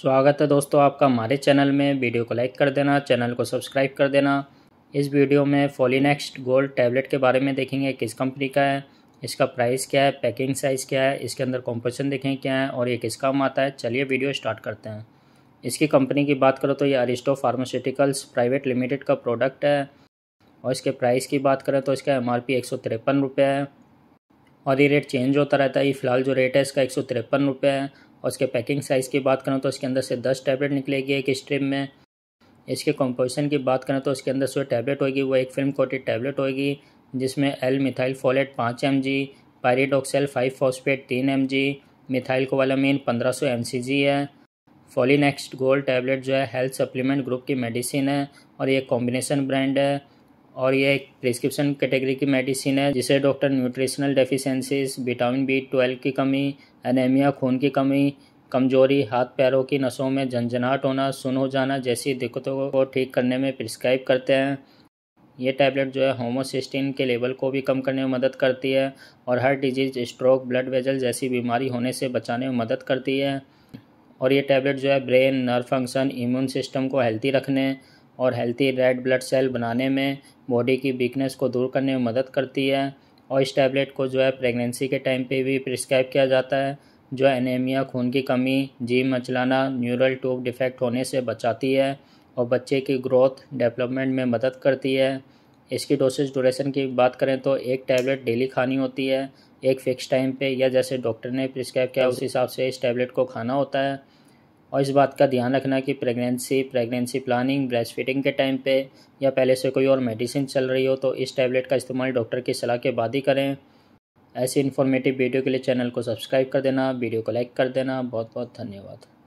स्वागत है दोस्तों आपका हमारे चैनल में वीडियो को लाइक कर देना चैनल को सब्सक्राइब कर देना इस वीडियो में फोलिनेक्स्ट गोल्ड टैबलेट के बारे में देखेंगे किस कंपनी का है इसका प्राइस क्या है पैकिंग साइज़ क्या है इसके अंदर कॉम्पोजिशन देखें क्या है और ये किस काम आता है चलिए वीडियो स्टार्ट करते हैं इसकी कंपनी की बात करो तो ये अरिस्टो फार्मास्यूटिकल्स प्राइवेट लिमिटेड का प्रोडक्ट है और इसके प्राइस की बात करें तो इसका एम आर पी एक सौ तिरपन रुपये है और ये रेट चेंज होता रहता है ये फ़िलहाल जो रेट है इसका एक सौ तिरपन रुपये है और इसके पैकिंग साइज़ की बात करूँ तो इसके अंदर से दस टैबलेट निकलेगी एक स्ट्रिप में इसके कंपोजिशन की बात करें तो इसके अंदर जो टैबलेट होगी वो एक फिल्म कोटेड टैबलेट होगी जिसमें एल मिथाइल फोलेट पाँच M G pyridoxal five phosphate तीन एम जी मिथाइल कोवालामीन पंद्रह सौ एम सी जी है फोलिनेक्स्ट गोल्ड टैबलेट जो है हेल्थ सप्लीमेंट ग्रुप की मेडिसिन है और ये कॉम्बिनेशन ब्रांड है और यह एक प्रिस्क्रिप्शन कैटेगरी की मेडिसिन है जिसे doctor nutritional deficiencies vitamin B twelve की कमी एनेमिया खून की कमी कमजोरी हाथ पैरों की नसों में झंझनाहट होना सुन हो जाना जैसी दिक्कतों को ठीक करने में प्रिस्क्राइब करते हैं ये टैबलेट जो है होमोसिस्टिन के लेवल को भी कम करने में मदद करती है और हर डिजीज स्ट्रोक ब्लड वेजल जैसी बीमारी होने से बचाने में मदद करती है और ये टैबलेट जो है brain nerve function immune system को हेल्थी रखने और हेल्थी रेड ब्लड सेल बनाने में बॉडी की वीकनेस को दूर करने में मदद करती है और इस टैबलेट को जो है प्रेगनेंसी के टाइम पे भी प्रिस्क्राइब किया जाता है जो एनीमिया खून की कमी जी मचलाना न्यूरल ट्यूब डिफेक्ट होने से बचाती है और बच्चे की ग्रोथ डेवलपमेंट में मदद करती है इसकी डोसेज डोरेसन की बात करें तो एक टैबलेट डेली खानी होती है एक फिक्स टाइम पे या जैसे डॉक्टर ने प्रिस्क्राइब किया उस हिसाब से इस टैबलेट को खाना होता है और इस बात का ध्यान रखना कि pregnancy pregnancy planning breast feeding के टाइम पे या पहले से कोई और मेडिसिन चल रही हो तो इस टैबलेट का इस्तेमाल डॉक्टर की सलाह के बाद ही करें ऐसी इन्फॉर्मेटिव वीडियो के लिए चैनल को सब्सक्राइब कर देना वीडियो को लाइक कर देना बहुत बहुत धन्यवाद